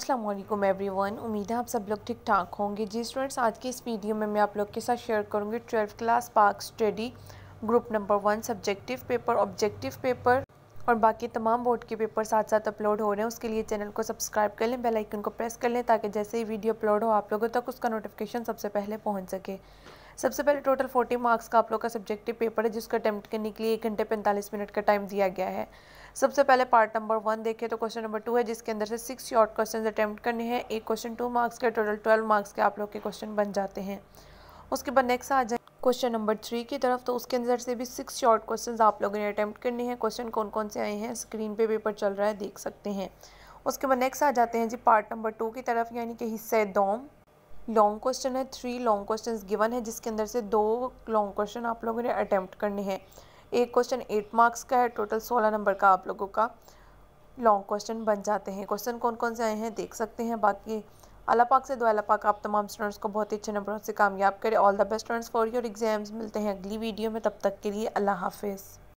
अस्सलाम वालेकुम एवरीवन उम्मीद है आप सब लोग ठीक ठाक होंगे जी स्टूडेंट्स आज की इस वीडियो में मैं आप लोग के साथ शेयर करूंगी ट्वेल्थ क्लास पार्क study group number one subjective paper objective paper और बाकी तमाम बोर्ड के पेपर साथ साथ अपलोड हो रहे हैं उसके लिए चैनल को सब्सक्राइब कर लें बेल आइकन को प्रेस कर लें ताकि जैसे ही वीडियो अपलोड हो आप लोगों तक उसका नोटिफिकेशन सबसे पहले पहुँच सके सबसे पहले टोटल 40 मार्क्स का आप लोग का सब्जेक्टिव पेपर है जिसका अटैम्प्ट करने के लिए एक घंटे पैंतालीस मिनट का टाइम दिया गया है सबसे पहले पार्ट नंबर वन देखें तो क्वेश्चन नंबर टू है जिसके अंदर से सिक्स शॉर्ट क्वेश्चन अटैम्प्ट करने हैं एक क्वेश्चन टू मार्क्स के टोटल ट्वेल्व मार्क्स के आप लोग के क्वेश्चन बन जाते हैं उसके बाद नेक्स्ट आ जाए क्वेश्चन नंबर थ्री की तरफ तो उसके अंदर से भी सिक्स शॉर्ट क्वेश्चन आप लोगों ने अटैम्प्ट करने हैं क्वेश्चन कौन कौन से आए हैं स्क्रीन पर पेपर चल रहा है देख सकते हैं उसके बाद नेक्स्ट आ जाते हैं जी पार्ट नंबर टू की तरफ यानी कि हिस्से दोम लॉन्ग क्वेश्चन है थ्री लॉन्ग क्वेश्चन गिवन है जिसके अंदर से दो लॉन्ग क्वेश्चन आप लोगों ने अटैम्प्ट करने हैं एक क्वेश्चन एट मार्क्स का है टोटल सोलह नंबर का आप लोगों का लॉन्ग क्वेश्चन बन जाते हैं क्वेश्चन कौन कौन से आए हैं देख सकते हैं बाकी अला पाक से दुआ पाक आप तमाम स्टूडेंट्स को बहुत ही अच्छे नंबरों से कामयाब करें all the best students for your exams मिलते हैं अगली वीडियो में तब तक के लिए अल्लाह हाफिज़